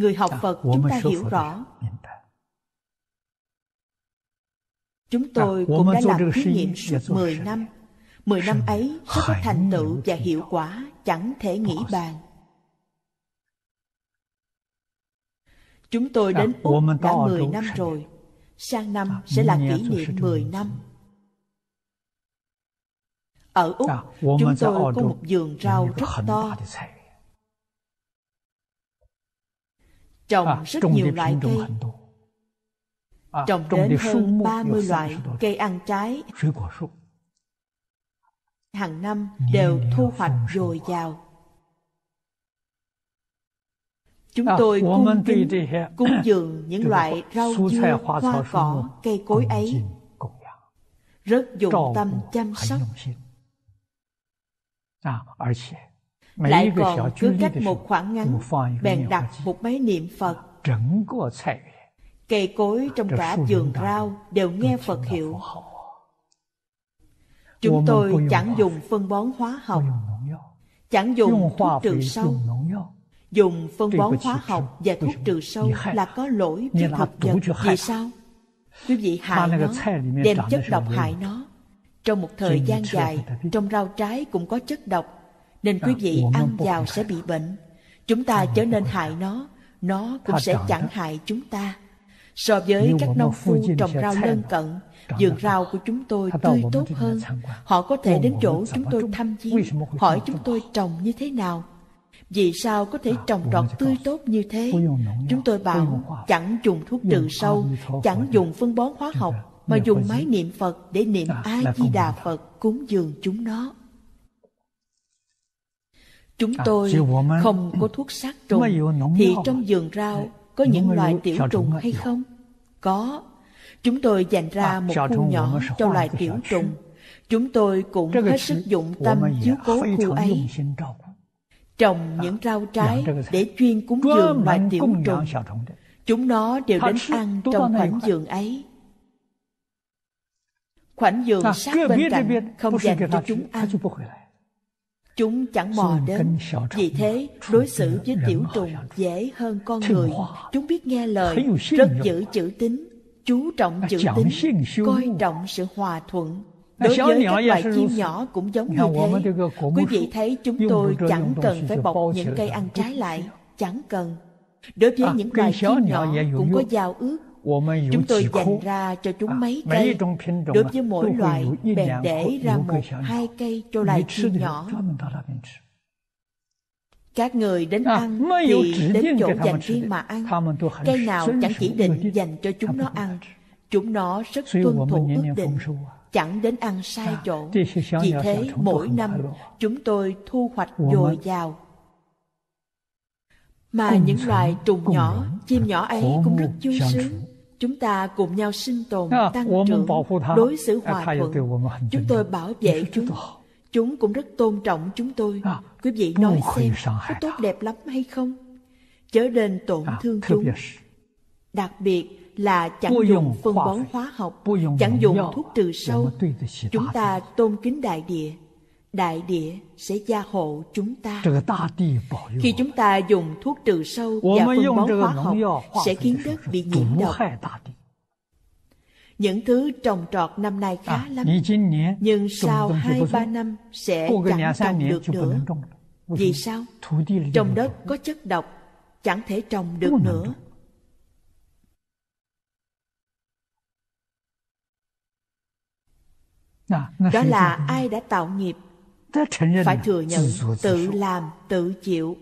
người học phật chúng ta hiểu rõ chúng tôi cũng đã làm thí nghiệm suốt 10 năm 10 năm ấy rất có thành tựu và hiệu quả chẳng thể nghĩ bàn Chúng tôi đến Úc đã 10 năm rồi. Sang năm sẽ là kỷ niệm 10 năm. Ở Úc, chúng tôi có một vườn rau rất to. trồng à, rất nhiều loại cây à, trồng đến hơn 30 loại cây ăn trái hàng năm đều thu hoạch dồi dào chúng à, tôi cung kính cung dường những loại rau dưa hoa cỏ cây cối ấy rất dụng tâm chăm sóc lại còn cứ cách một khoảng ngắn bèn đặt một máy niệm Phật. Cây cối trong cả vườn rau đều nghe Phật hiệu. Chúng tôi chẳng dùng phân bón hóa học, chẳng dùng thuốc trừ sâu. Dùng phân bón hóa học và thuốc trừ sâu là có lỗi với thực vật. Vì sao? Quý vị hại nó, đem chất độc hại nó. Trong một thời gian dài, trong rau trái cũng có chất độc nên quý à, vị ăn vào sẽ bị bệnh. Chúng ta à, trở nên hại nó, nó cũng sẽ chẳng hại chúng ta. So với các nông phu trồng rau lân cận, vườn rau của chúng tôi tươi tốt hơn. Họ có thể đến chỗ chúng tôi thăm viếng, hỏi chúng tôi trồng như thế nào. Vì sao có thể trồng trọt tươi tốt như thế? Chúng tôi bảo chẳng dùng thuốc trừ sâu, chẳng dùng phân bón hóa học, mà dùng máy niệm Phật để niệm à, A Di Đà Phật cúng dường chúng nó. Chúng à, tôi không có ừ. thuốc sát trùng Thì trong vườn rau có những loại tiểu trùng hay không? Có Chúng tôi dành ra à, một khu nhỏ cho loài tiểu trùng Chúng tôi cũng hết sức dụng tâm chiếu cố khu ấy Trồng à, những rau trái để chuyên cúng dường loài tiểu trùng Chúng nó đều đến ăn trong khoảnh vườn ấy Khoảnh vườn sát bên cạnh không dành cho chúng ăn chúng chẳng mò đến vì thế đối xử với tiểu trùng dễ hơn con người chúng biết nghe lời rất giữ chữ tín chú trọng chữ tín coi trọng sự hòa thuận đối với các loài chim nhỏ cũng giống như thế quý vị thấy chúng tôi chẳng cần phải bọc những cây ăn trái lại chẳng cần đối với à, những loài chim nhỏ cũng có giao ước Chúng tôi dành ra cho chúng mấy cây. Đối với mỗi loài, bèn để ra một, hai cây cho loài chim nhỏ. Các người đến ăn thì đến chỗ dành riêng mà ăn. Cây nào chẳng chỉ định dành cho chúng nó ăn. Chúng nó rất tuân thủ ước định, chẳng đến ăn sai chỗ. Vì thế, mỗi năm chúng tôi thu hoạch dồi dào mà những loài trùng nhỏ chim nhỏ ấy cũng rất vui sướng chúng ta cùng nhau sinh tồn à, tăng trưởng đối xử à, hòa thuận chúng tôi bảo vệ chúng chúng cũng rất tôn trọng chúng tôi à, quý vị nói xem có tốt đẹp lắm hay không chớ nên tổn thương chúng đặc biệt là chẳng dùng phân bón hóa học chẳng dùng thuốc trừ sâu chúng ta tôn kính đại địa đại địa sẽ gia hộ chúng ta. Khi chúng ta dùng thuốc trừ sâu và phân bón hóa học sẽ khiến đất bị nhiễm độc. Những thứ trồng trọt năm nay khá à, lắm, nhưng sau hai ba năm sẽ chẳng trồng được nữa. Vì sao? Trong đất có chất độc, chẳng thể trồng được nữa. Đó dạ, là ai đã tạo nghiệp phải thừa nhận tự làm tự chịu